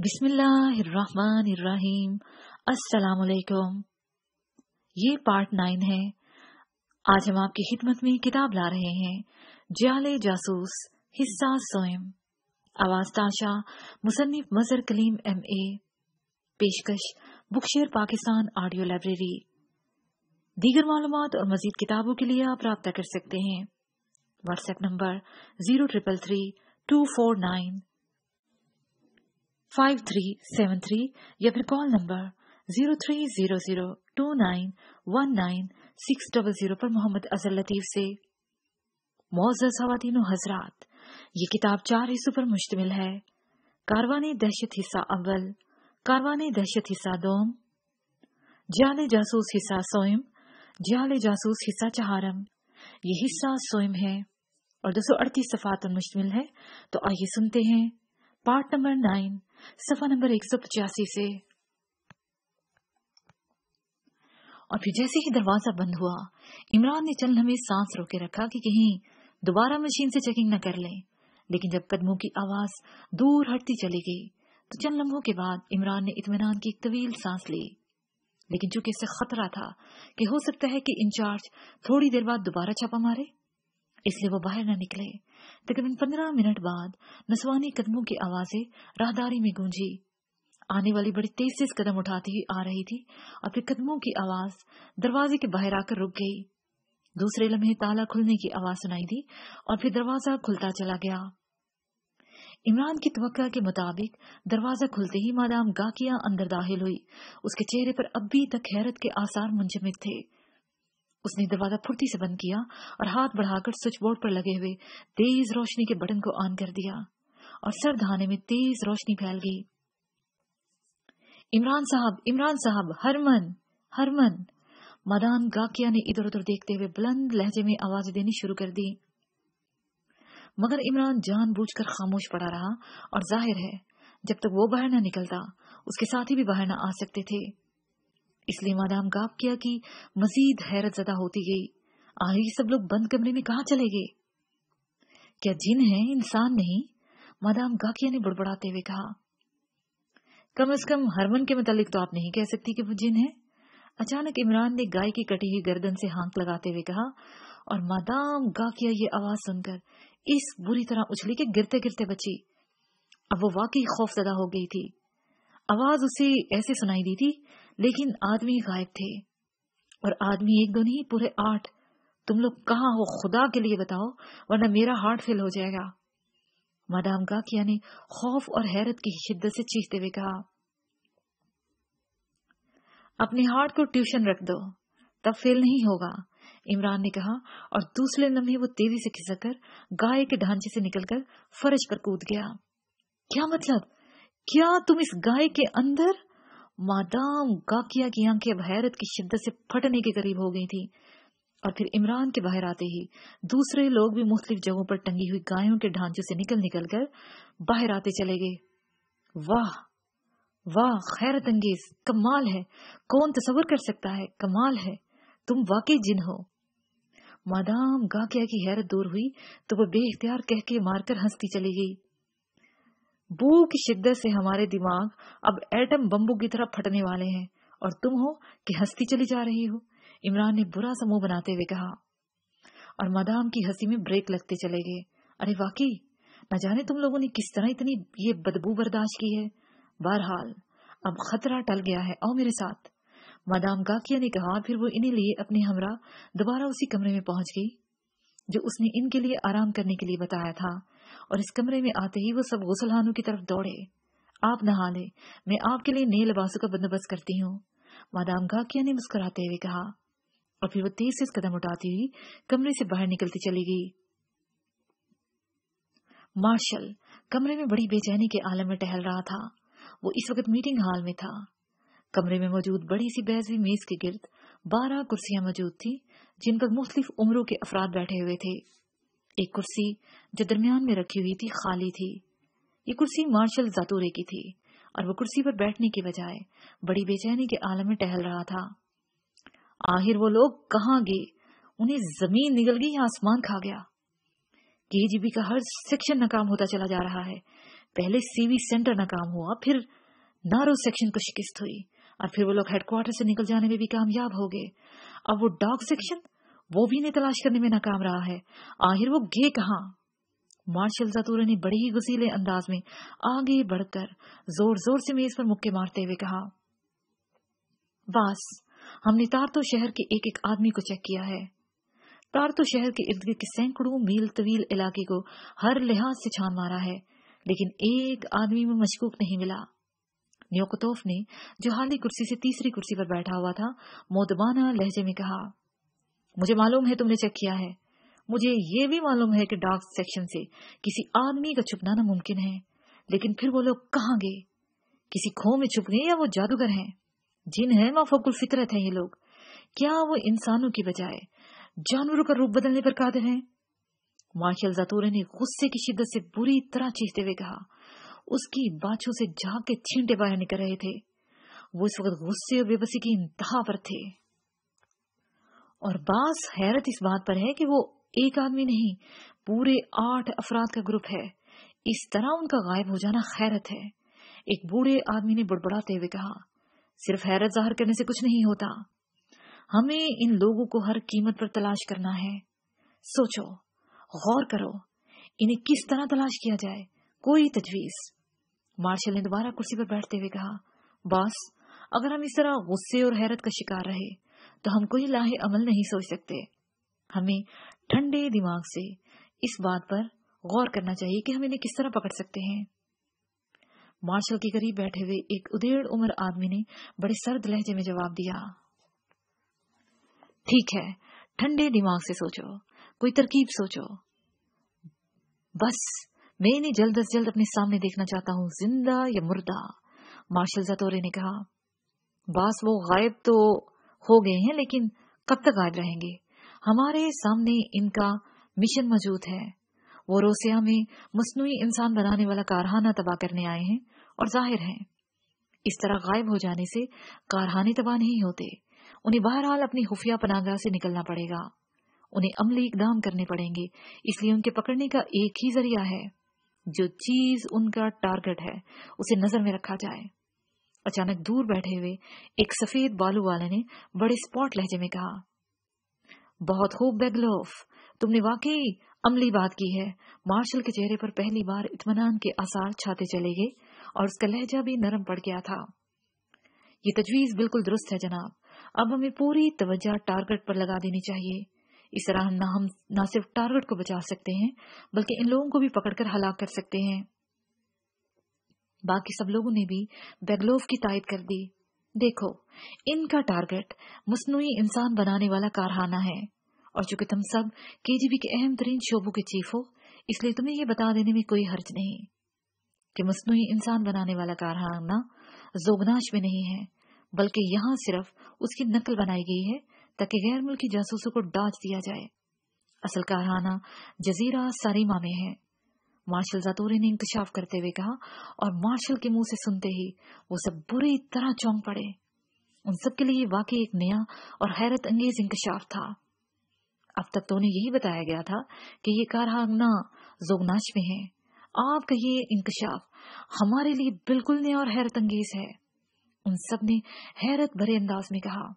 बिस्मिल्लाहिर्रहमानिर्रहीम अस्सलाम वालेकुम ये पार्ट नाइन है आज हम आपकी खिदमत में किताब ला रहे हैं जयाले जासूस हिस्सा सोयम आवाज ताशा मुसन्फ मजर कलीम एम ए पेशकश बुकशेर पाकिस्तान ऑडियो लाइब्रेरी दीगर मालूम और मजीद किताबों के लिए आप रबता कर सकते हैं WhatsApp number zero triple three two four nine five three seven three या फिर call number zero three zero zero two nine one nine six double zero पर मोहम्मद अजहर लतीफ से मोजस सवादीन हजरात ये किताब चार हिस्सों पर मुश्तमिल है कारवाने दहशत हिस्सा अव्वल कारवाने दहशत हिस्सा दोम जियाल जासूस हिस्सा सोयम जियाल जासूस हिस्सा चहारम ये हिस्सा सोयम है और दो सौ अड़तीस सफात पर मुश्तमिल है तो आइए सुनते हैं पार्ट नंबर नाइन सफा नंबर एक सौ पचासी से और फिर जैसे ही दरवाजा बंद हुआ इमरान ने चल हमें सांस रोके रखा कि कहीं दोबारा मशीन से चेकिंग न कर लें लेकिन जब कदमों की आवाज दूर हटती चली गई तो चंद लम्हों के बाद इमरान ने इतमान की एक तवील सांस ली लेकिन चूंकि इससे खतरा था कि हो सकता है कि इंचार्ज थोड़ी देर बाद दोबारा छापा मारे इसलिए वो बाहर न निकले तकरीबन पंद्रह मिनट बाद नसवानी कदमों की आवाजें राहदारी में गूंजी आने वाली बड़ी तेज से कदम उठाती हुई आ रही थी और फिर कदमों की आवाज दरवाजे के बाहर आकर रुक गई दूसरे लम्हे ताला खुलने की आवाज सुनाई दी और फिर दरवाजा खुलता चला गया इमरान की तवक्का के मुताबिक दरवाजा खुलते ही मादाम गाकिया अंदर दाखिल हुई उसके चेहरे पर अब भी तक हैरत के आसार मुंजमित थे उसने दरवाजा फुर्ती से बंद किया और हाथ बढ़ाकर स्विच बोर्ड पर लगे हुए तेज रोशनी के बटन को ऑन कर दिया और सर धाने में तेज रोशनी फैल गई इमरान साहब इमरान साहब हरमन हरमन मदान गाकिया ने इधर उधर देखते हुए बुलंद लहजे में आवाज देनी शुरू कर दी मगर इमरान जानबूझकर खामोश पड़ा रहा और जाहिर है जब तक वो बाहर न निकलता उसके साथी भी बाहर न आ सकते थे इसलिए मादाम गाप किया कि मजीद हैरत ज्यादा होती गई ये सब लोग बंद कमरे में कहा चले गए क्या जिन है इंसान नहीं मादाम गाकिया ने बुड़बड़ाते हुए कहा कम अज कम हरमन के मुतालिक तो आप नहीं कह सकती कि वो जिन है अचानक इमरान ने गाय की कटी हुई गर्दन से हाँक लगाते हुए कहा और मादाम गाकिया ये आवाज सुनकर इस बुरी तरह उछली के गिरते गिरते बची अब वो वाकई खौफजदा हो गई थी आवाज उसे ऐसे सुनाई दी थी लेकिन आदमी गायब थे और आदमी एक दो नहीं पूरे आठ तुम लोग कहा हो खुदा के लिए बताओ वरना मेरा हार्ट फेल हो जाएगा मादाम गाकिया ने खौफ और हैरत की शिद्दत से चीखते हुए कहा अपने हार्ट को ट्यूशन रख दो तब फेल नहीं होगा इमरान ने कहा और दूसरे लम्हे वो तेजी से खिसक कर गाय के ढांचे से निकलकर फर्श पर कूद गया क्या मतलब क्या तुम इस गाय के अंदर मादाम गाकिया की आंखें भैरत की शिद्दत से फटने के करीब हो गई थी और फिर इमरान के बाहर आते ही दूसरे लोग भी मुख्तलिफ जगहों पर टंगी हुई गायों के ढांचे से निकल निकल कर बाहर आते चले गए वाह वाह खैरत अंगेज कमाल है कौन तस्वर कर सकता है कमाल है तुम वाकई जिन हो मादाम गाकिया की हैरत दूर हुई तो वह बेख्तियार कहके मारकर हंसती चली गई बू की शिद्दत से हमारे दिमाग अब एटम बम्बू की तरह फटने वाले हैं और तुम हो कि हंसती चली जा रही हो इमरान ने बुरा सा मुंह बनाते हुए कहा और मदाम की हंसी में ब्रेक लगते चले गए अरे वाकई न जाने तुम लोगों ने किस तरह इतनी ये बदबू बर्दाश्त की है बहरहाल अब खतरा टल गया है आओ मेरे साथ मदाम गाकिया ने कहा फिर वो इन्हें लिए अपने हमरा दोबारा उसी कमरे में पहुंच गई जो उसने इनके लिए आराम करने के लिए बताया था और इस कमरे में आते ही वो सब गुसलखानों की तरफ दौड़े आप नहा ले मैं आपके लिए नए लिबासों का बंदोबस्त करती हूँ मादाम गाकिया ने मुस्कुराते हुए कहा और फिर वो तेज से कदम उठाती हुई कमरे से बाहर निकलती चली गई मार्शल कमरे में बड़ी बेचैनी के आलम में टहल रहा था वो इस वक्त मीटिंग हॉल में था कमरे में मौजूद बड़ी सी बैजी मेज के गिर्द बारह कुर्सियां मौजूद थी जिन पर मुख्तलिफ उम्रों के अफराद बैठे हुए थे एक कुर्सी जो दरमियान में रखी हुई थी खाली थी ये कुर्सी मार्शल जातूरे की थी और वो कुर्सी पर बैठने की बजाय बड़ी बेचैनी के आलम में टहल रहा था आखिर वो लोग कहाँ गए उन्हें जमीन निकल गई या आसमान खा गया केजीबी का हर सेक्शन नाकाम होता चला जा रहा है पहले सीवी सेंटर नाकाम हुआ फिर नारो सेक्शन को शिकस्त हुई और फिर वो लोग हेडक्वार्टर से निकल जाने में भी कामयाब हो गए अब वो डॉग सेक्शन वो भी इन्हें तलाश करने में नाकाम रहा है आखिर वो गे कहा मार्शल जतूरे ने बड़े ही गुसीले अंदाज में आगे बढ़कर जोर जोर से मेज पर मुक्के मारते हुए कहा बस हमने तो शहर के एक एक आदमी को चेक किया है तो शहर के इर्द गिर्द के सैकड़ों मील तवील इलाके को हर लिहाज से छान मारा है लेकिन एक आदमी में मशकूक नहीं मिला न्योकतोफ ने जो हाली कुर्सी से तीसरी कुर्सी पर बैठा हुआ था मोदबाना लहजे में कहा मुझे मालूम है तुमने चेक किया है मुझे ये भी मालूम है कि डार्क सेक्शन से किसी आदमी का छुपना मुमकिन है लेकिन फिर वो लोग कहाँ गए किसी खो में छुप गए या वो जादूगर हैं जिन है माफोकुल फितरत है ये लोग क्या वो इंसानों की बजाय जानवरों का रूप बदलने पर कादर हैं मार्शल जतूरे ने गुस्से की शिद्दत से बुरी तरह चीखते हुए कहा उसकी बाछों से झाके के छींटे बाहर निकल रहे थे वो इस वक्त गुस्से और बेबसी की इंतहा पर थे और बास हैरत इस बात पर है कि वो एक आदमी नहीं पूरे आठ अफराद का ग्रुप है इस तरह उनका गायब हो जाना खैरत है एक बूढ़े आदमी ने बुड़बड़ाते हुए कहा सिर्फ हैरत जाहिर करने से कुछ नहीं होता हमें इन लोगों को हर कीमत पर तलाश करना है सोचो गौर करो इन्हें किस तरह तलाश किया जाए कोई तजवीज मार्शल ने दोबारा कुर्सी पर बैठते हुए कहा बॉस अगर हम इस तरह गुस्से और हैरत का शिकार रहे तो हम कोई लाहे अमल नहीं सोच सकते हमें ठंडे दिमाग से इस बात पर गौर करना चाहिए कि हम इन्हें किस तरह पकड़ सकते हैं मार्शल के करीब बैठे हुए एक उदेड़ उम्र आदमी ने बड़े सर्द लहजे में जवाब दिया ठीक है ठंडे दिमाग से सोचो कोई तरकीब सोचो बस मैं इन्हें जल्द अज जल्द अपने सामने देखना चाहता हूँ जिंदा या मुर्दा मार्शल जतोरे ने कहा बस वो गायब तो हो गए हैं लेकिन कब तक गायब रहेंगे हमारे सामने इनका मिशन मौजूद है वो रोसिया में मसनू इंसान बनाने वाला कारखाना तबाह करने आए हैं और जाहिर है इस तरह गायब हो जाने से कारखाने तबाह नहीं होते उन्हें बहरहाल अपनी खुफिया पनागा से निकलना पड़ेगा उन्हें अमली इकदाम करने पड़ेंगे इसलिए उनके पकड़ने का एक ही जरिया है जो चीज उनका टारगेट है उसे नजर में रखा जाए अचानक दूर बैठे हुए एक सफेद बालू वाले ने बड़े स्पॉट लहजे में कहा बहुत खूब बेगलोफ तुमने वाकई अमली बात की है मार्शल के चेहरे पर पहली बार इतमान के आसार छाते चले गए और उसका लहजा भी नरम पड़ गया था ये तजवीज बिल्कुल दुरुस्त है जनाब अब हमें पूरी तवज्जा टारगेट पर लगा देनी चाहिए इस तरह हम न सिर्फ टारगेट को बचा सकते हैं बल्कि इन लोगों को भी पकड़कर हलाक कर सकते हैं बाकी सब लोगों ने भी बेगलोव की तायद कर दी देखो इनका टारगेट मसनू इंसान बनाने वाला कारखाना है और चूंकि तुम सब केजीबी के अहम तरीन शोबों के चीफ हो इसलिए तुम्हें यह बता देने में कोई हर्ज नहीं कि मसनू इंसान बनाने वाला कारखाना जोगनाश में नहीं है बल्कि यहाँ सिर्फ उसकी नकल बनाई गई है ताकि गैर मुल्की जासूसों को डांच दिया जाए असल कारखाना जजीरा सारीमा में है मार्शल जातोरे ने इंकशाफ करते हुए कहा और मार्शल के मुंह से सुनते ही वो सब बुरी तरह चौंक पड़े उन सबके लिए वाकई एक नया और हैरत अंगेज इंकशाफ था अब तक तो उन्हें यही बताया गया था कि ये कारहांगना जोगनाश में है आपका ये इंकशाफ हमारे लिए बिल्कुल नया और हैरत अंगेज है उन सब ने हैरत भरे अंदाज में कहा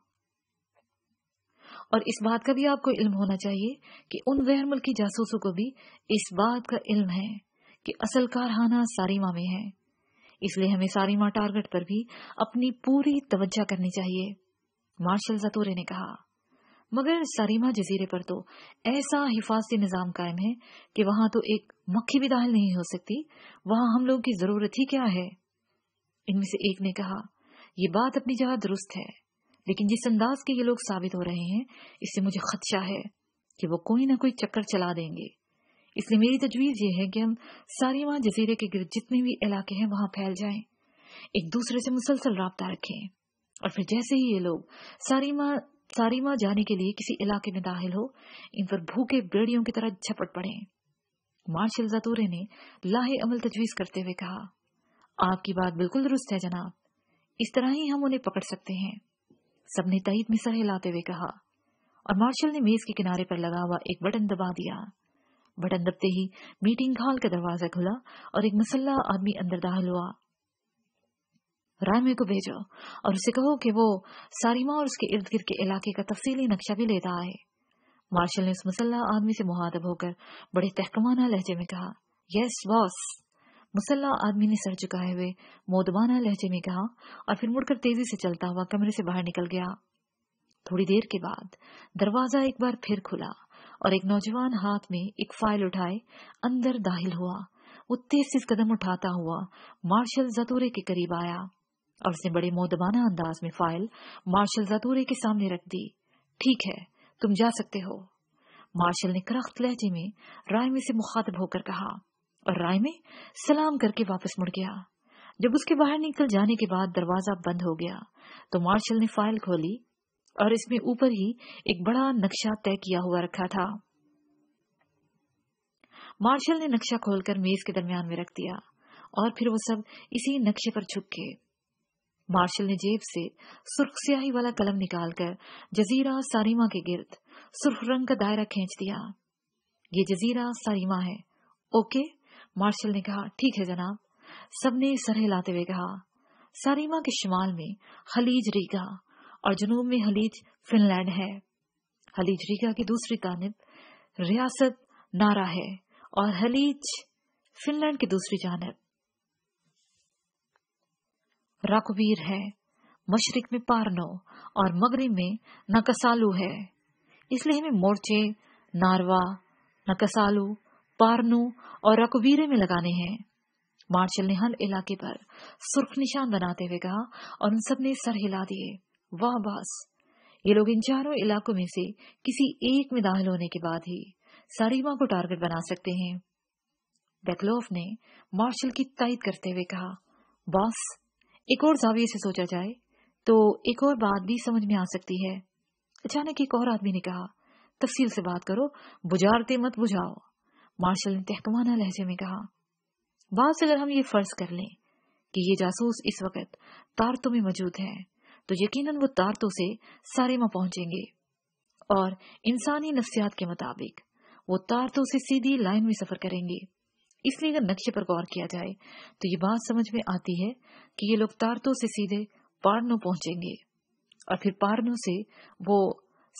और इस बात का भी आपको इल्म होना चाहिए कि उन गैर मुल्की जासूसों को भी इस बात का इल्म है कि असल कारखाना सारीमा में है इसलिए हमें सारीमा टारगेट पर भी अपनी पूरी तवज्जा करनी चाहिए मार्शल जतोरे ने कहा मगर सारीमा जजीरे पर तो ऐसा हिफाजती निज़ाम कायम है कि वहां तो एक मक्खी भी दाहल नहीं हो सकती वहां हम लोगों की जरूरत ही क्या है इनमें से एक ने कहा यह बात अपनी जगह दुरुस्त है लेकिन जिस अंदाज के ये लोग साबित हो रहे हैं इससे मुझे खदशा है कि वो कोई ना कोई चक्कर चला देंगे इसलिए मेरी तजवीज ये है कि हम सारे वहां जजीरे के गिर्द जितने भी इलाके हैं वहां फैल जाएं, एक दूसरे से मुसलसल रहा रखें और फिर जैसे ही ये लोग सारीमा सारीमा जाने के लिए किसी इलाके में दाखिल हो इन पर भूखे बेड़ियों की तरह झपट पड़े मार्शल जतूरे ने लाहे अमल तजवीज करते हुए कहा आपकी बात बिल्कुल दुरुस्त है जनाब इस तरह ही हम उन्हें पकड़ सकते हैं सबने तईद में सर हिलाते हुए कहा और मार्शल ने मेज के किनारे पर लगा हुआ एक बटन दबा दिया बटन दबते ही मीटिंग हॉल का दरवाजा खुला और एक मसल्ला आदमी अंदर दाखिल हुआ रायमे को भेजो और उसे कहो कि वो सारिमा और उसके इर्द गिर्द के इलाके का तफसीली नक्शा भी लेता आए मार्शल ने उस मसल्ला आदमी से मुहातब होकर बड़े तहकमाना लहजे में कहा यस बॉस मुसल्ला आदमी ने सर झुकाए हुए मोदबाना लहजे में कहा और फिर मुड़कर तेजी से चलता हुआ कमरे से बाहर निकल गया थोड़ी देर के बाद दरवाजा एक बार फिर खुला और एक नौजवान हाथ में एक फाइल उठाए अंदर दाहिल हुआ वो तेज तेज कदम उठाता हुआ मार्शल जतूरे के करीब आया और उसने बड़े मोदबाना अंदाज में फाइल मार्शल जतूरे के सामने रख दी ठीक है तुम जा सकते हो मार्शल ने करख्त लहजे में राय में से मुखातब होकर कहा और राय में सलाम करके वापस मुड़ गया जब उसके बाहर निकल जाने के बाद दरवाजा बंद हो गया तो मार्शल ने फाइल खोली और इसमें ऊपर ही एक बड़ा नक्शा तय किया हुआ रखा था मार्शल ने नक्शा खोलकर मेज के दरमियान में रख दिया और फिर वो सब इसी नक्शे पर छुप के मार्शल ने जेब से सुर्ख स्याही वाला कलम निकालकर जजीरा सारीमा के गिर्द सुर्ख रंग का दायरा खींच दिया ये जजीरा सारीमा है ओके मार्शल ने कहा ठीक है जनाब सबने सर हिलाते हुए कहा सारीमा के शिमाल में खलीज रीगा और जनूब में खलीज फिनलैंड है खलीज रीगा की दूसरी जानब रियासत नारा है और खलीज फिनलैंड की दूसरी जानब राकुबीर है मशरक में पारनो और मगरब में नकसालू है इसलिए हमें मोर्चे नारवा नकसालू पारनू और रकवीरे में लगाने हैं मार्शल ने हर इलाके पर सुर्ख निशान बनाते हुए कहा और उन सबने सर हिला दिए वाह बस ये लोग इन चारों इलाकों में से किसी एक में दाखिल होने के बाद ही सारीमा को टारगेट बना सकते हैं बेकलोफ ने मार्शल की तयद करते हुए कहा बॉस एक और जाविये से सोचा जाए तो एक और बात भी समझ में आ सकती है अचानक एक और आदमी ने कहा तफसील से बात करो बुझारते मत बुझाओ मार्शल ने तहकमाना लहजे में कहा बात अगर हम ये फर्ज कर लें कि ये जासूस इस वक्त तारतों में मौजूद है तो यकीनन वो तारतों से सारेमा पहुंचेंगे और इंसानी नफ्सियात के मुताबिक वो तारतों से सीधी लाइन में सफर करेंगे इसलिए अगर नक्शे पर गौर किया जाए तो ये बात समझ में आती है कि ये लोग तारतों से सीधे पारनो पहुंचेंगे और फिर पारनो से वो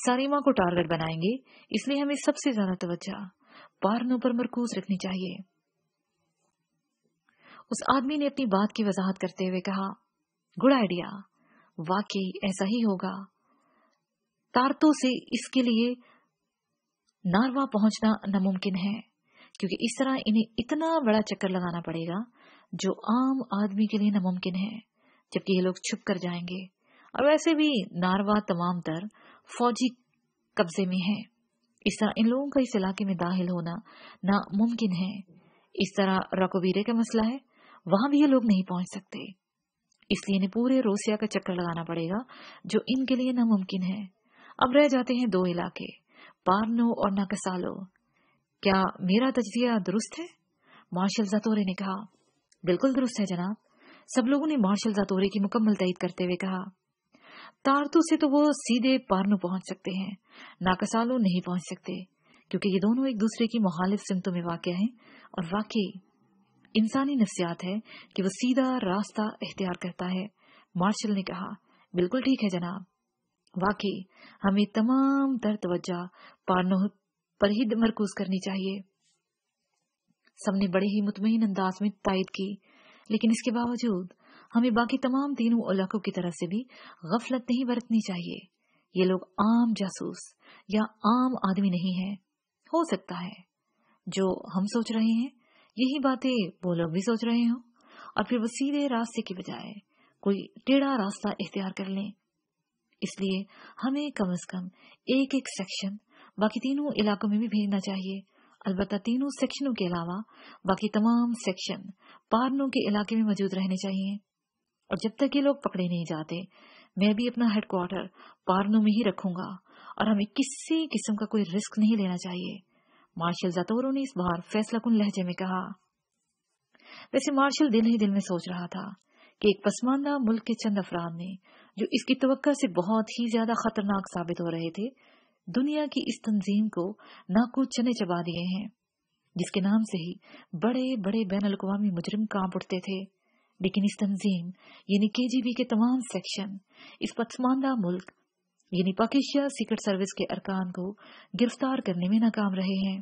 सारेमा को टारगेट बनाएंगे इसलिए हमें सबसे ज्यादा तवज्जा कारणों पर मरकूज रखनी चाहिए उस आदमी ने अपनी बात की वजाहत करते हुए कहा गुड आइडिया वाकई ऐसा ही होगा तारतों से इसके लिए नारवा पहुंचना नामुमकिन है क्योंकि इस तरह इन्हें इतना बड़ा चक्कर लगाना पड़ेगा जो आम आदमी के लिए नामुमकिन है जबकि ये लोग छुप कर जाएंगे और वैसे भी नारवा तमाम तर फौजी कब्जे में है इस तरह इन लोगों का इस इलाके में दाखिल होना नामुमकिन है इस तरह रकोबीरे का मसला है वहां भी ये लोग नहीं पहुंच सकते इसलिए इन्हें पूरे रोसिया का चक्कर लगाना पड़ेगा जो इनके लिए नामुमकिन है अब रह जाते हैं दो इलाके पारनो और नाकसालो क्या मेरा तजिया दुरुस्त है मार्शल जतोरे ने कहा बिल्कुल दुरुस्त है जनाब सब लोगों ने मार्शल जतोरे की मुकम्मल तयद करते हुए कहा तारतू से तो वो सीधे पारनू पहुंच सकते हैं नाकसालो नहीं पहुंच सकते क्योंकि ये दोनों एक दूसरे की मुहालिफ सिमतों में वाक़ है और वाकई इंसानी नफ्सियात है कि वो सीधा रास्ता इख्तियार करता है मार्शल ने कहा बिल्कुल ठीक है जनाब वाकई हमें तमाम तर तवज्जा पारनों पर ही मरकूज करनी चाहिए सबने बड़े ही मुतमिन अंदाज में तायद की लेकिन इसके बावजूद हमें बाकी तमाम तीनों इलाकों की तरह से भी गफलत नहीं बरतनी चाहिए ये लोग आम जासूस या आम आदमी नहीं है हो सकता है जो हम सोच रहे हैं यही बातें वो लोग भी सोच रहे हो और फिर वो सीधे रास्ते की बजाय कोई टेढ़ा रास्ता इख्तियार कर लें इसलिए हमें कम अज कम एक एक सेक्शन बाकी तीनों इलाकों में भी भेजना चाहिए अलबत् तीनों सेक्शनों के अलावा बाकी तमाम सेक्शन पारनों के इलाके में मौजूद रहने चाहिए और जब तक ये लोग पकड़े नहीं जाते मैं भी अपना हेडक्वार्टर पार्नो में ही रखूंगा और हमें किसी किस्म का कोई रिस्क नहीं लेना चाहिए मार्शल जतोरो ने इस बार फैसला कुन लहजे में कहा वैसे मार्शल दिल ही दिल में सोच रहा था कि एक पसमानदा मुल्क के चंद अफराद ने जो इसकी तो से बहुत ही ज्यादा खतरनाक साबित हो रहे थे दुनिया की इस तंजीम को नाकू चने चबा दिए हैं जिसके नाम से ही बड़े बड़े बैन अलावा मुजरिम कांप उठते थे लेकिन इस तंजीम यानी बी के तमाम सेक्शन इस पसमानदा मुल्क यानी पाकिस्तान सीक्रेट सर्विस के अरकान को गिरफ्तार करने में नाकाम रहे हैं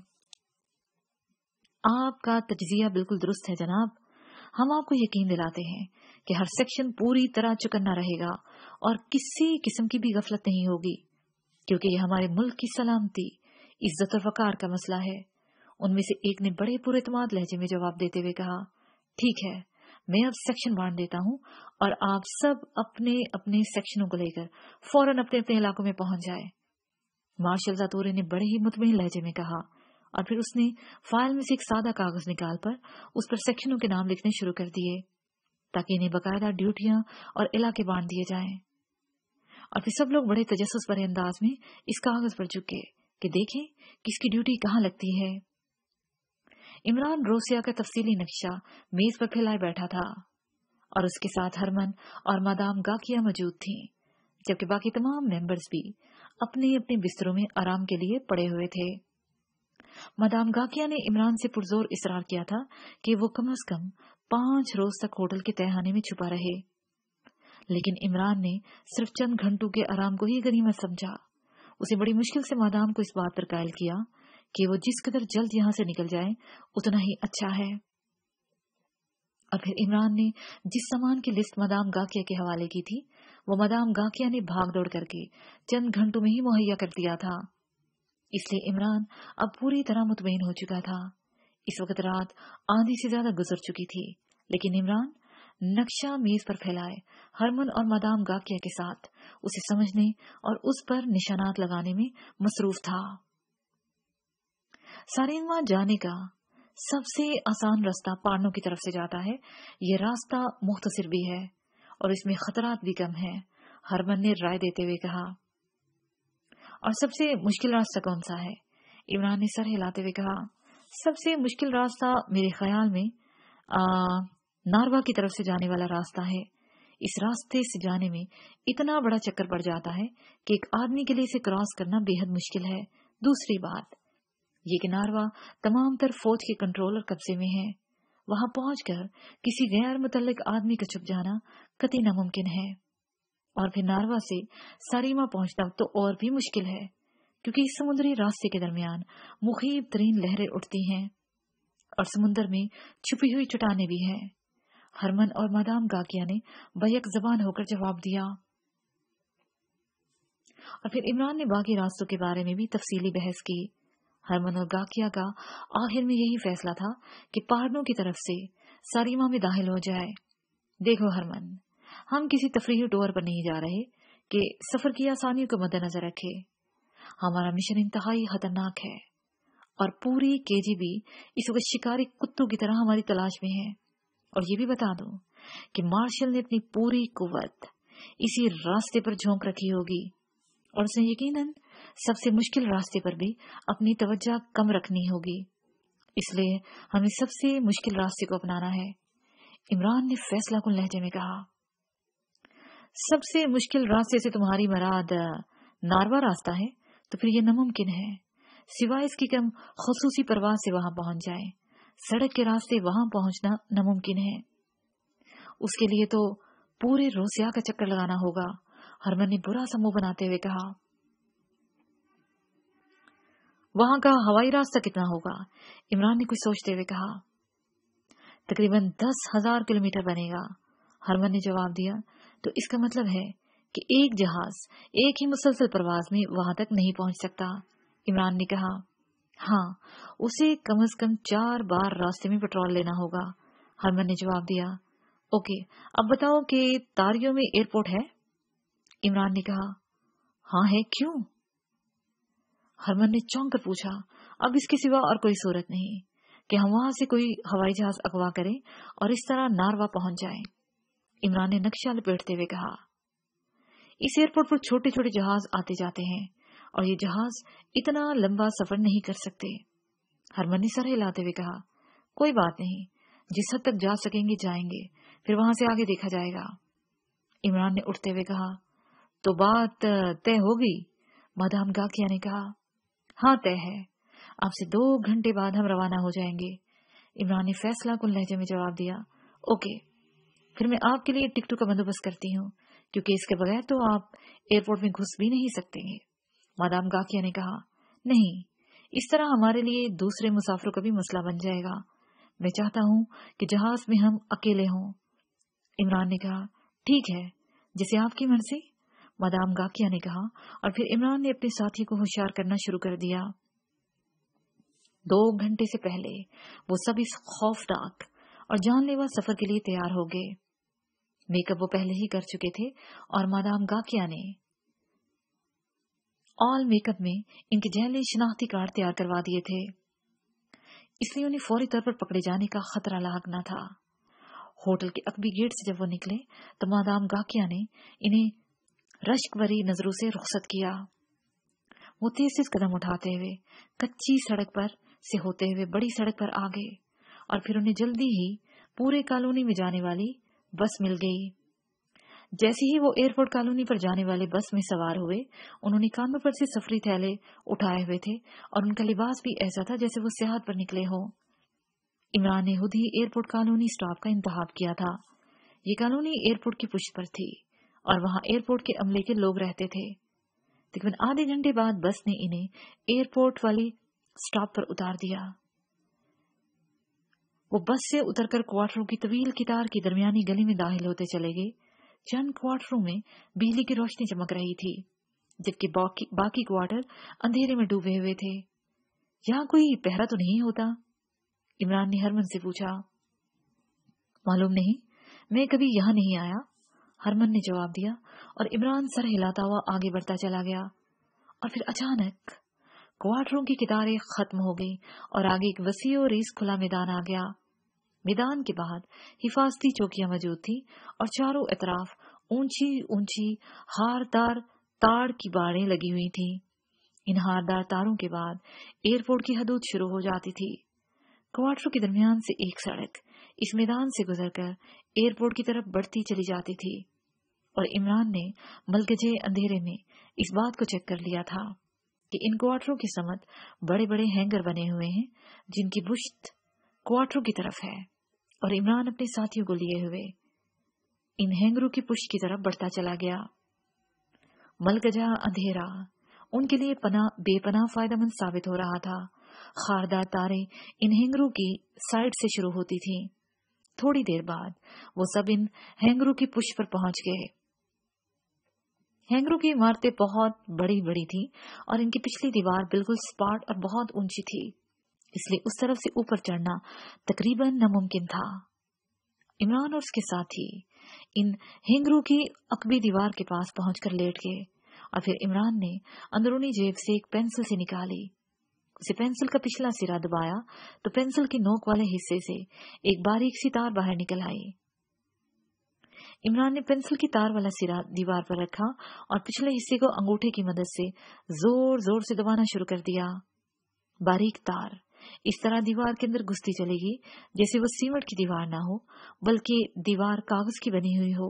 आपका तजिया बिल्कुल दुरुस्त है जनाब हम आपको यकीन दिलाते हैं कि हर सेक्शन पूरी तरह चुकन्ना रहेगा और किसी किस्म की भी गफलत नहीं होगी क्योंकि यह हमारे मुल्क की सलामती इज्जत और वकार का मसला है उनमें से एक ने बड़े पुरमाद लहजे में जवाब देते हुए कहा ठीक है मैं अब सेक्शन बांट देता हूँ और आप सब अपने अपने सेक्शनों को लेकर फौरन अपने अपने इलाकों में पहुंच जाए मार्शल जातोरे ने बड़े ही मुतमिन लहजे में कहा और फिर उसने फाइल में से एक सादा कागज निकाल पर उस पर सेक्शनों के नाम लिखने शुरू कर दिए ताकि इन्हें बकायदा ड्यूटियां और इलाके बांट दिए जाएं। और फिर सब लोग बड़े तजस्स भरे अंदाज में इस कागज पर झुके कि देखें किसकी ड्यूटी कहाँ लगती है इमरान रोसिया का तफसीली नक्शा मेज पर फैलाए बैठा था और उसके साथ हरमन और मादाम गाकिया मौजूद थी जबकि बाकी तमाम मेंबर्स भी अपने अपने बिस्तरों में आराम के लिए पड़े हुए थे मदाम गाकिया ने इमरान से पुरजोर इसरार किया था कि वो कम अज कम पांच रोज तक होटल के तहखाने में छुपा रहे लेकिन इमरान ने सिर्फ चंद घंटों के आराम को ही गनीमत समझा उसे बड़ी मुश्किल से मादाम को इस बात पर कायल किया कि वो जिस कदर जल्द यहां से निकल जाए उतना ही अच्छा है और फिर इमरान ने जिस सामान की लिस्ट मदाम गाकिया के हवाले की थी वो मदाम गाकिया ने दौड़ करके चंद घंटों में ही मुहैया कर दिया था इसलिए इमरान अब पूरी तरह मुतमिन हो चुका था इस वक्त रात आधी से ज्यादा गुजर चुकी थी लेकिन इमरान नक्शा मेज पर फैलाए हरमन और मदाम गाकिया के साथ उसे समझने और उस पर निशानात लगाने में मसरूफ था सारेनवा जाने का सबसे आसान रास्ता पहाड़ों की तरफ से जाता है ये रास्ता मुख्तसर भी है और इसमें खतरात भी कम है हरमन ने राय देते हुए कहा और सबसे मुश्किल रास्ता कौन सा है इमरान ने सर हिलाते हुए कहा सबसे मुश्किल रास्ता मेरे ख्याल में आ, नारवा की तरफ से जाने वाला रास्ता है इस रास्ते से जाने में इतना बड़ा चक्कर पड़ जाता है कि एक आदमी के लिए इसे क्रॉस करना बेहद मुश्किल है दूसरी बात ये किनारवा तमाम तर फौज के कंट्रोल और कब्जे में है वहां पहुंचकर किसी गैर मुतलक आदमी का छुप जाना कति नामुमकिन है और फिर नारवा से सारीमा पहुंचना तो और भी मुश्किल है क्योंकि इस समुद्री रास्ते के दरमियान मुखीब तरीन लहरें उठती हैं और समुन्द्र में छुपी हुई चुटाने भी हैं हरमन और मादाम गाकिया ने बयक जबान होकर जवाब दिया और फिर इमरान ने बाकी रास्तों के बारे में भी तफसीली बहस की हरमन और गाकिया का आखिर में यही फैसला था कि पहाड़ों की तरफ से सारीमा में दाखिल हो जाए देखो हरमन हम किसी तफरी टूर पर नहीं जा रहे कि सफर की आसानियों को मद्देनजर रखे हमारा मिशन इंतहाई खतरनाक है और पूरी केजीबी इस वक्त शिकारी कुत्तों की तरह हमारी तलाश में है और ये भी बता दूं कि मार्शल ने अपनी पूरी कुवत इसी रास्ते पर झोंक रखी होगी और उसने यकीनन सबसे मुश्किल रास्ते पर भी अपनी तवज्जा कम रखनी होगी इसलिए हमें सबसे मुश्किल रास्ते को अपनाना है इमरान ने फैसला कुल लहजे में कहा सबसे मुश्किल रास्ते से तुम्हारी मराद नारवा रास्ता है तो फिर यह नामुमकिन है सिवाय इसकी कम खसूसी परवाह से वहां पहुंच जाए सड़क के रास्ते वहां पहुंचना नामुमकिन है उसके लिए तो पूरे रोसिया का चक्कर लगाना होगा हरमन ने बुरा समूह बनाते हुए कहा वहां का हवाई रास्ता कितना होगा इमरान ने कुछ सोचते हुए कहा तकरीबन दस हजार किलोमीटर बनेगा हरमन ने जवाब दिया तो इसका मतलब है कि एक जहाज एक ही मुसलसल प्रवास में वहां तक नहीं पहुंच सकता इमरान ने कहा हाँ उसे कम अज कम चार बार रास्ते में पेट्रोल लेना होगा हरमन ने जवाब दिया ओके अब बताओ कि तारियों में एयरपोर्ट है इमरान ने कहा हाँ है क्यों हरमन ने चौंक कर पूछा अब इसके सिवा और कोई सूरत नहीं कि हम वहां से कोई हवाई जहाज अगवा करें और इस तरह नारवा पहुंच जाए इमरान ने नक्शा लपेटते हुए कहा इस एयरपोर्ट पर छोटे छोटे जहाज आते जाते हैं और ये जहाज इतना लंबा सफर नहीं कर सकते हरमन ने सर हिलाते हुए कहा कोई बात नहीं जिस हद तक जा सकेंगे जाएंगे फिर वहां से आगे देखा जाएगा इमरान ने उठते हुए कहा तो बात तय होगी मदाम गाकिया ने कहा हाँ तय है आपसे दो घंटे बाद हम रवाना हो जाएंगे इमरान ने फैसला कुल लहजे में जवाब दिया ओके फिर मैं आपके लिए टिकटों का बंदोबस्त करती हूँ क्योंकि इसके बगैर तो आप एयरपोर्ट में घुस भी नहीं सकते मादाम गाकिया ने कहा नहीं इस तरह हमारे लिए दूसरे मुसाफिरों का भी मसला बन जाएगा मैं चाहता हूँ कि जहाज में हम अकेले हों इमरान ने कहा ठीक है जैसे आपकी मर्जी मादाम गाकिया ने कहा और फिर इमरान ने अपने साथी को होशियार करना शुरू कर दिया दो घंटे से पहले वो सब इस खौफनाक और जानलेवा सफर के लिए तैयार हो गए मेकअप वो पहले ही कर चुके थे और मादाम गाकिया ने ऑल मेकअप में इनके जहले शिनाख्ती कार्ड तैयार करवा दिए थे इसलिए उन्हें फौरी तौर पर पकड़े जाने का खतरा लागना था होटल के अकबी गेट से जब वो निकले तो मादाम गाकिया ने इन्हें रश्क भरी नजरों से रुखसत किया वो तेज तेज कदम उठाते हुए कच्ची सड़क पर से होते हुए बड़ी सड़क पर आ गए और फिर उन्हें जल्दी ही पूरे कॉलोनी में जाने वाली बस मिल गई जैसे ही वो एयरपोर्ट कॉलोनी पर जाने वाले बस में सवार हुए उन्होंने कानों पर से सफरी थैले उठाए हुए थे और उनका लिबास भी ऐसा था जैसे वो सियाहत पर निकले हों इमरान ने खुद ही एयरपोर्ट कॉलोनी स्टाफ का इंतहा किया था ये कॉलोनी एयरपोर्ट की पुष्ट पर थी और वहां एयरपोर्ट के अमले के लोग रहते थे तकरीबन आधे घंटे बाद बस ने इन्हें एयरपोर्ट वाली स्टॉप पर उतार दिया वो बस से उतरकर क्वार्टरों की तवील कितार की दरमियानी गली में दाखिल होते चले गए चंद क्वार्टरों में बिजली की रोशनी चमक रही थी जबकि बाकी, क्वार्टर अंधेरे में डूबे हुए थे यहां कोई पहरा तो नहीं होता इमरान ने हरमन से पूछा मालूम नहीं मैं कभी यहां नहीं आया हरमन ने जवाब दिया और इमरान सर हिलाता हुआ आगे बढ़ता चला गया और फिर अचानक क्वार्टरों की कितारें खत्म हो गई और आगे एक वसी और रेस खुला मैदान आ गया मैदान के बाद हिफाजती चौकियां मौजूद थी और चारों इतराफ ऊंची ऊंची हारदार तार की बाड़ें लगी हुई थी इन हारदार तारों के बाद एयरपोर्ट की हदूद शुरू हो जाती थी क्वार्टरों के दरमियान से एक सड़क इस मैदान से गुजरकर एयरपोर्ट की तरफ बढ़ती चली जाती थी और इमरान ने मलगजे अंधेरे में इस बात को चेक कर लिया था कि इन क्वार्टरों के समत बड़े बड़े हैंगर बने हुए हैं जिनकी बुश्त क्वार्टरों की तरफ है और इमरान अपने साथियों को लिए हुए इन हैंगरों की पुश की तरफ बढ़ता चला गया मलगजा अंधेरा उनके लिए पना बेपना फायदेमंद साबित हो रहा था खारदार तारे इन हैंगरों की साइड से शुरू होती थी थोड़ी देर बाद वो सब इन हैंगरों की पुश पर पहुंच गए हैंगरों की इमारतें बहुत बड़ी बड़ी थी और इनकी पिछली दीवार बिल्कुल स्पाट और बहुत ऊंची थी इसलिए उस तरफ से ऊपर चढ़ना तकरीबन नामुमकिन था इमरान और उसके साथी इन हेंगरू की अकबी दीवार के पास पहुंचकर लेट गए और फिर इमरान ने अंदरूनी जेब से एक पेंसिल से निकाली उसे पेंसिल का पिछला सिरा दबाया तो पेंसिल की नोक वाले हिस्से से एक बारीक सी तार बाहर निकल आई इमरान ने पेंसिल की तार वाला सिरा दीवार पर रखा और पिछले हिस्से को अंगूठे की मदद से जोर जोर से दबाना शुरू कर दिया बारीक तार इस तरह दीवार के अंदर घुसती चलेगी जैसे वो सीमेंट की दीवार ना हो बल्कि दीवार कागज की बनी हुई हो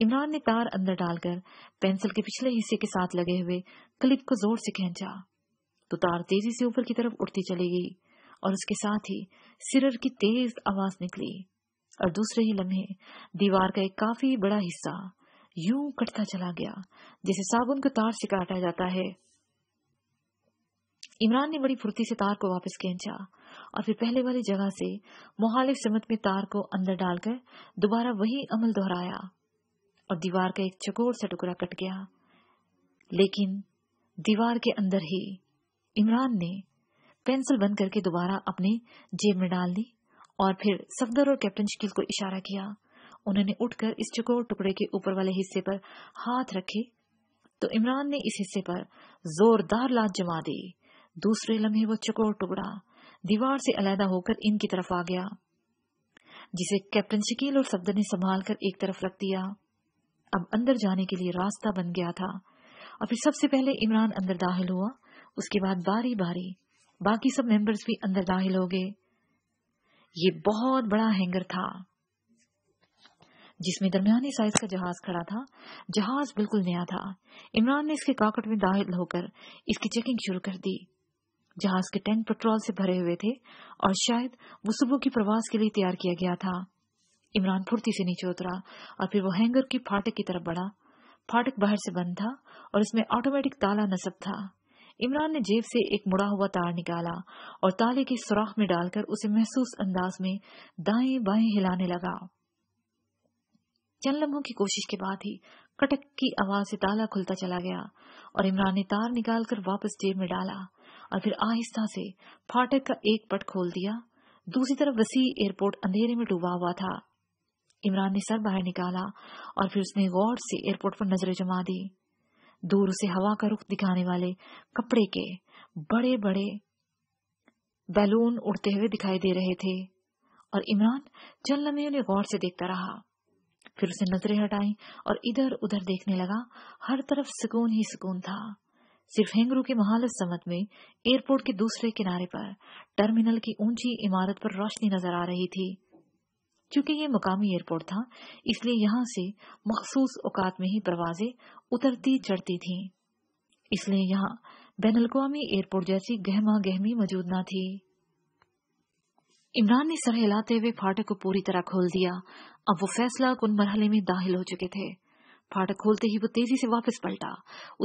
इमरान ने तार अंदर डालकर पेंसिल के पिछले हिस्से के साथ लगे हुए क्लिप को जोर से खींचा तो तार तेजी से ऊपर की तरफ उड़ती चली गई और उसके साथ ही सिरर की तेज आवाज निकली और दूसरे ही लम्हे दीवार का एक काफी बड़ा हिस्सा यूं कटता चला गया जैसे साबुन को तार से काटा जाता है इमरान ने बड़ी फुर्ती से तार को वापस खींचा और फिर पहले वाली जगह से मोहालिफ समत में तार को अंदर डालकर दोबारा वही अमल दोहराया और दीवार का एक चकोर सा टुकड़ा कट गया लेकिन दीवार के अंदर ही इमरान ने पेंसिल बंद करके दोबारा अपने जेब में डाल दी और फिर सफदर और कैप्टन शकील को इशारा किया उन्होंने उठकर इस चकोर टुकड़े के ऊपर वाले हिस्से पर हाथ रखे तो इमरान ने इस हिस्से पर जोरदार लात जमा दी दूसरे लम्हे वो चकोर टुकड़ा दीवार से अलहदा होकर इनकी तरफ आ गया जिसे कैप्टन शकील और सफदर ने संभाल कर एक तरफ रख दिया अब अंदर जाने के लिए रास्ता बन गया था और फिर सबसे पहले इमरान अंदर दाखिल हुआ उसके बाद बारी बारी बाकी सब मेंबर्स भी अंदर दाखिल हो गए ये बहुत बड़ा हैंगर था जिसमें दरमियाने साइज का जहाज खड़ा था जहाज बिल्कुल नया था इमरान ने इसके काकट में दाखिल होकर इसकी चेकिंग शुरू कर दी जहाज के टैंक पेट्रोल से भरे हुए थे और शायद वो सुबह की प्रवास के लिए तैयार किया गया था इमरान फुर्ती से नीचे उतरा और फिर वो हैंगर की फाटक की तरफ बढ़ा फाटक बाहर से बंद था और इसमें ऑटोमेटिक ताला नसब था इमरान ने जेब से एक मुड़ा हुआ तार निकाला और ताले की सुराख में डालकर उसे महसूस अंदाज में दाएं बाएं हिलाने लगा चंद लम्हों की कोशिश के बाद ही कटक की आवाज से ताला खुलता चला गया और इमरान ने तार निकालकर वापस जेब में डाला और फिर आहिस्ता से फाटक का एक पट खोल दिया दूसरी तरफ वसी एयरपोर्ट अंधेरे में डूबा हुआ था इमरान ने सर बाहर निकाला और फिर उसने गौर से एयरपोर्ट पर नजरें जमा दी दूर से हवा का रुख दिखाने वाले कपड़े के बड़े बड़े बैलून उड़ते हुए दिखाई दे रहे थे और इमरान चंद लम्हे उन्हें गौर से देखता रहा फिर उसे नजरें हटाई और इधर उधर देखने लगा हर तरफ सुकून ही सुकून था सिर्फ हेंगरू के महालस समत में एयरपोर्ट के दूसरे किनारे पर टर्मिनल की ऊंची इमारत पर रोशनी नजर आ रही थी क्योंकि ये मुकामी एयरपोर्ट था इसलिए यहाँ से मखसूस औकात में ही परवाजे उतरती चढ़ती थी इसलिए यहाँ बैनलकुआमी एयरपोर्ट जैसी गहमा गहमी मौजूद न थी इमरान ने सर हिलाते हुए फाटक को पूरी तरह खोल दिया अब वो फैसला कुन मरहले में दाखिल हो चुके थे फाटक खोलते ही वो तेजी से वापस पलटा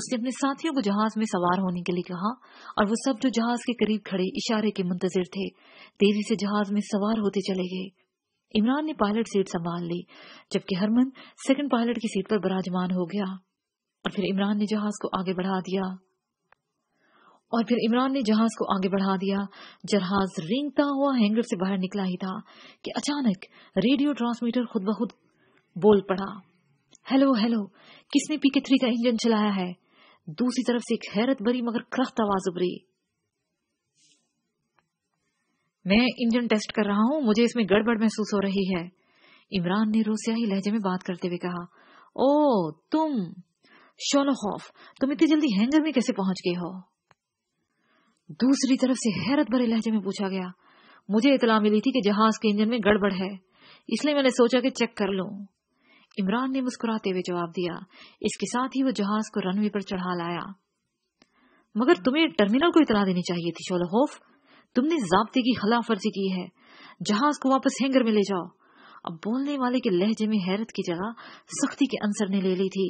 उसने अपने साथियों को जहाज में सवार होने के लिए कहा और वो सब जो जहाज के करीब खड़े इशारे के मुंतजर थे तेजी से जहाज में सवार होते चले गए इमरान ने पायलट सीट संभाल ली जबकि हरमन सेकंड पायलट की सीट पर बराजमान हो गया और फिर इमरान ने जहाज को आगे बढ़ा दिया और फिर इमरान ने जहाज को आगे बढ़ा दिया जहाज रिंगता हुआ हैंगर से बाहर निकला ही था कि अचानक रेडियो ट्रांसमीटर खुद बहुत बोल पड़ा हेलो हेलो किसने पीके थ्री का इंजन चलाया है दूसरी तरफ से एक हैरत भरी मगर क्रस्त आवाज उभरी मैं इंजन टेस्ट कर रहा हूँ मुझे इसमें गड़बड़ महसूस हो रही है इमरान ने रूसियाई लहजे में बात करते हुए कहा ओ तुम शोलोखॉफ तुम इतनी जल्दी हैंगर में कैसे पहुंच गए हो दूसरी तरफ से हैरत भरे लहजे में पूछा गया मुझे इतला मिली थी कि जहाज के इंजन में गड़बड़ है इसलिए मैंने सोचा कि चेक कर लू इमरान ने मुस्कुराते हुए जवाब दिया इसके साथ ही वो जहाज को रनवे पर चढ़ा लाया मगर तुम्हें टर्मिनल को इतला देनी चाहिए थी शोलोहोफ तुमने जाब्ते की खिलाफ वर्जी की है जहाज को वापस हैंगर में ले जाओ अब बोलने वाले के लहजे में हैरत की जगह सख्ती के अंसर ने ले ली थी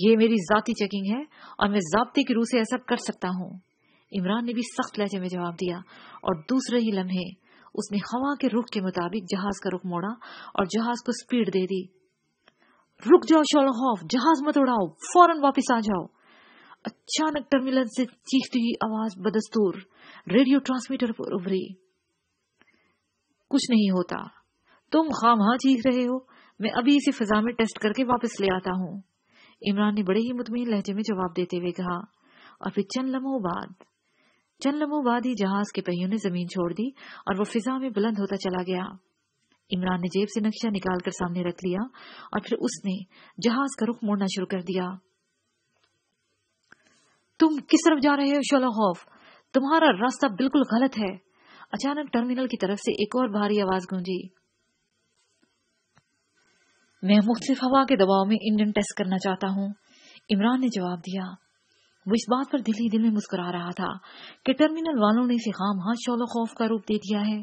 ये मेरी जाती चेकिंग है और मैं जाब्ते की रूह से ऐसा कर सकता हूँ इमरान ने भी सख्त लहजे में जवाब दिया और दूसरे ही लम्हे उसने हवा के रुख के मुताबिक जहाज का रुख मोड़ा और जहाज को स्पीड दे दी रुक जाओ शोलोहॉफ जहाज मत उड़ाओ फौरन वापस आ जाओ अचानक टर्मिनल से चीखती हुई आवाज बदस्तूर रेडियो ट्रांसमीटर पर उभरी कुछ नहीं होता तुम खामहा चीख रहे हो मैं अभी इसे फिजा में टेस्ट करके वापस ले आता हूँ इमरान ने बड़े ही मुतमिन लहजे में जवाब देते हुए कहा और फिर चंद लम्हों बाद चंद लम्हों बाद ही जहाज के पहियों ने जमीन छोड़ दी और वो फिजा में बुलंद होता चला गया इमरान ने जेब से नक्शा निकालकर सामने रख लिया और फिर उसने जहाज का रुख मोड़ना शुरू कर दिया तुम किस तरफ जा रहे हो शोलाखौफ तुम्हारा रास्ता बिल्कुल गलत है अचानक टर्मिनल की तरफ से एक और भारी आवाज गूंजी मैं मुख्तलिफ हवा के दबाव में इंजन टेस्ट करना चाहता हूँ इमरान ने जवाब दिया वो इस बात पर दिल ही दिल में मुस्कुरा रहा था कि टर्मिनल वालों ने इसे खाम हाथ शोलो खौफ का रूप दे दिया है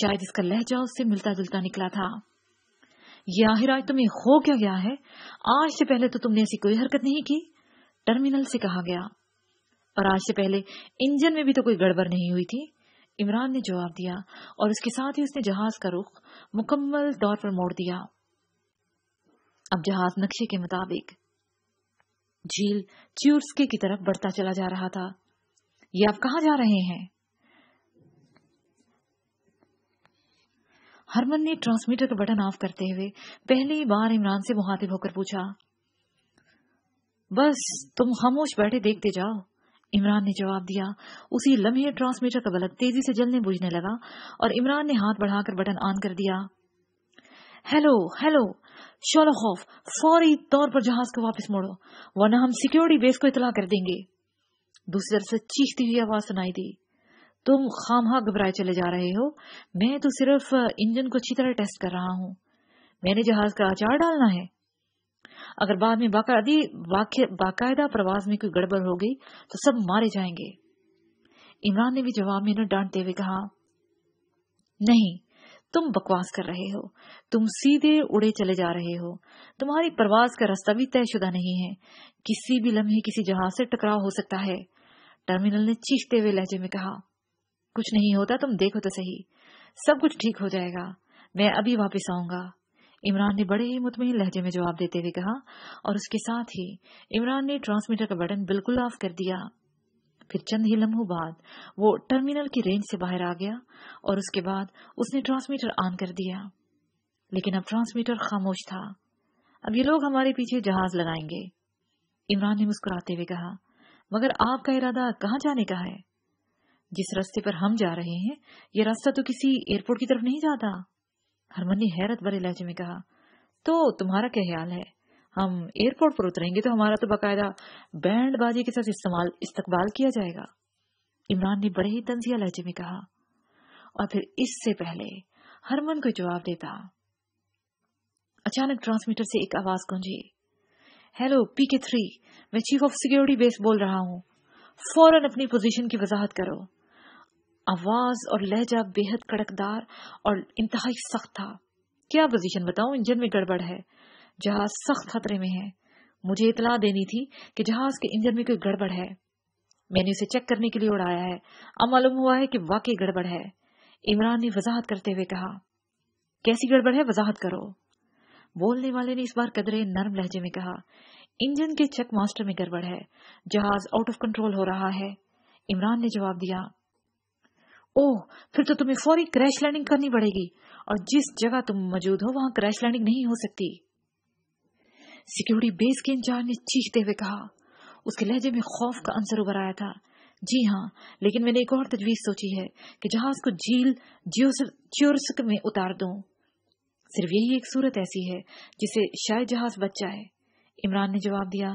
शायद इसका लहजा उससे मिलता जुलता निकला था यह आखिर आज तुम्हें हो क्या गया है आज से पहले तो तुमने ऐसी कोई हरकत नहीं की टर्मिनल से कहा गया और आज से पहले इंजन में भी तो कोई गड़बड़ नहीं हुई थी इमरान ने जवाब दिया और उसके साथ ही उसने जहाज का रुख मुकम्मल तौर पर मोड़ दिया अब जहाज नक्शे के मुताबिक झील च्यूर्सके की तरफ बढ़ता चला जा रहा था ये आप कहा जा रहे हैं हरमन ने ट्रांसमीटर का बटन ऑफ करते हुए पहली बार इमरान से मुहातिब होकर पूछा बस तुम खामोश बैठे देखते जाओ इमरान ने जवाब दिया उसी लम्हे ट्रांसमीटर का बल्ब तेजी से जलने बुझने लगा और इमरान ने हाथ बढ़ाकर बटन ऑन कर दिया हेलो हेलो खौफ फौरी तौर पर जहाज को वापस मोड़ो वरना हम सिक्योरिटी बेस को इतला कर देंगे दूसरी तरफ से चीखती हुई आवाज सुनाई दी तुम खामहा घबराए चले जा रहे हो मैं तो सिर्फ इंजन को अच्छी तरह टेस्ट कर रहा हूँ मैंने जहाज का आचार डालना है अगर बाद में बाकायदी बाकायदा प्रवास में कोई गड़बड़ हो गई तो सब मारे जाएंगे इमरान ने भी जवाब में न डांटते हुए कहा नहीं तुम बकवास कर रहे हो तुम सीधे उड़े चले जा रहे हो तुम्हारी प्रवास का रास्ता भी तयशुदा नहीं है किसी भी लम्हे किसी जहाज से टकराव हो सकता है टर्मिनल ने चीखते हुए लहजे में कहा कुछ नहीं होता तुम देखो तो सही सब कुछ ठीक हो जाएगा मैं अभी वापस आऊंगा इमरान ने बड़े ही मुतमिन लहजे में जवाब देते हुए कहा और उसके साथ ही इमरान ने ट्रांसमीटर का बटन बिल्कुल ऑफ कर दिया फिर चंद ही लम्हों बाद वो टर्मिनल की रेंज से बाहर आ गया और उसके बाद उसने ट्रांसमीटर ऑन कर दिया लेकिन अब ट्रांसमीटर खामोश था अब ये लोग हमारे पीछे जहाज लगाएंगे इमरान ने मुस्कुराते हुए कहा मगर आपका इरादा कहाँ जाने का है जिस रास्ते पर हम जा रहे हैं ये रास्ता तो किसी एयरपोर्ट की तरफ नहीं जाता हरमन ने हैरत भरे लहजे में कहा तो तुम्हारा क्या ख्याल है हम एयरपोर्ट पर उतरेंगे तो हमारा तो बाकायदा बैंड बाजी के साथ इस्तेमाल इस्तकबाल किया जाएगा इमरान ने बड़े ही तंजिया लहजे में कहा और फिर इससे पहले हरमन को जवाब देता अचानक ट्रांसमीटर से एक आवाज गूंजी हेलो पी के थ्री मैं चीफ ऑफ सिक्योरिटी बेस बोल रहा हूँ फौरन अपनी पोजीशन की वजाहत करो आवाज और लहजा बेहद कड़कदार और इंतहाई सख्त था क्या पोजीशन बताऊं इंजन में गड़बड़ है जहाज सख्त खतरे में है मुझे इतला देनी थी कि जहाज के इंजन में कोई गड़बड़ है मैंने उसे चेक करने के लिए उड़ाया है अब मालूम हुआ है कि वाकई गड़बड़ है इमरान ने वजाहत करते हुए कहा कैसी गड़बड़ है वजाहत करो बोलने वाले ने इस बार कदरे नरम लहजे में कहा इंजन के चेक मास्टर में गड़बड़ है जहाज आउट ऑफ कंट्रोल हो रहा है इमरान ने जवाब दिया ओह फिर तो तुम्हें फौरी क्रैश लैंडिंग करनी पड़ेगी और जिस जगह तुम मौजूद हो वहां क्रैश लैंडिंग नहीं हो सकती सिक्योरिटी बेस के इंचार्ज ने चीखते हुए कहा उसके लहजे में खौफ का अंसर उभर आया था जी हाँ लेकिन मैंने एक और तजवीज सोची है कि जहाज को झील ज्योरसक में उतार दो सिर्फ यही एक सूरत ऐसी है जिसे शायद जहाज बच जाए इमरान ने जवाब दिया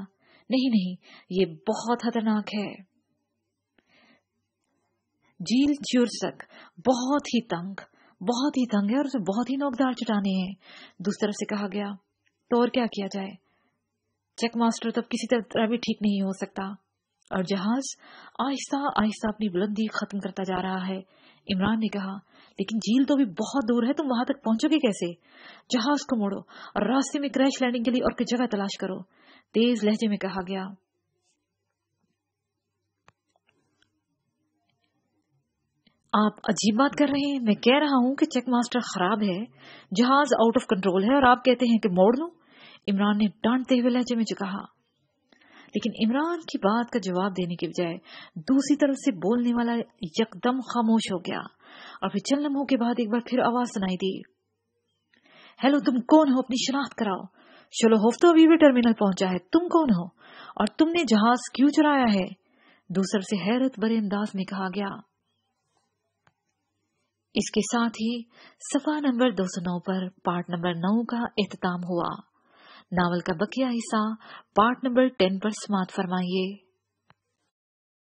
नहीं नहीं ये बहुत खतरनाक है झील ज्यूरसक बहुत ही तंग बहुत ही तंग है और उसे बहुत ही नोकदार चटाने हैं दूसरी तरफ से कहा गया तो और क्या किया जाए चेक मास्टर तब किसी तरह भी ठीक नहीं हो सकता और जहाज आहिस्ता आहिस्ता अपनी बुलंदी खत्म करता जा रहा है इमरान ने कहा लेकिन झील तो भी बहुत दूर है तुम वहां तक पहुंचोगे कैसे जहाज को मोड़ो और रास्ते में क्रैश लैंडिंग के लिए और कुछ जगह तलाश करो तेज लहजे में कहा गया आप अजीब बात कर रहे हैं मैं कह रहा हूँ कि चेक मास्टर खराब है जहाज आउट ऑफ कंट्रोल है और आप कहते हैं कि मोड़ लो इमरान ने डांटते हुए लहजे में कहा लेकिन इमरान की बात का जवाब देने के बजाय दूसरी तरफ से बोलने वाला यकदम खामोश हो गया और फिर चंद लम्हों के बाद एक बार फिर आवाज सुनाई दी हेलो तुम कौन हो अपनी शनाख्त कराओ चलो होफ्तो तो अभी भी टर्मिनल पहुंचा है तुम कौन हो और तुमने जहाज क्यों चुराया है दूसर से हैरत भरे अंदाज में कहा गया इसके साथ ही सफा नंबर 209 पर पार्ट नंबर 9 का अख्ताम हुआ नावल का बकिया हिस्सा पार्ट नंबर 10 पर समाप्त फरमाइए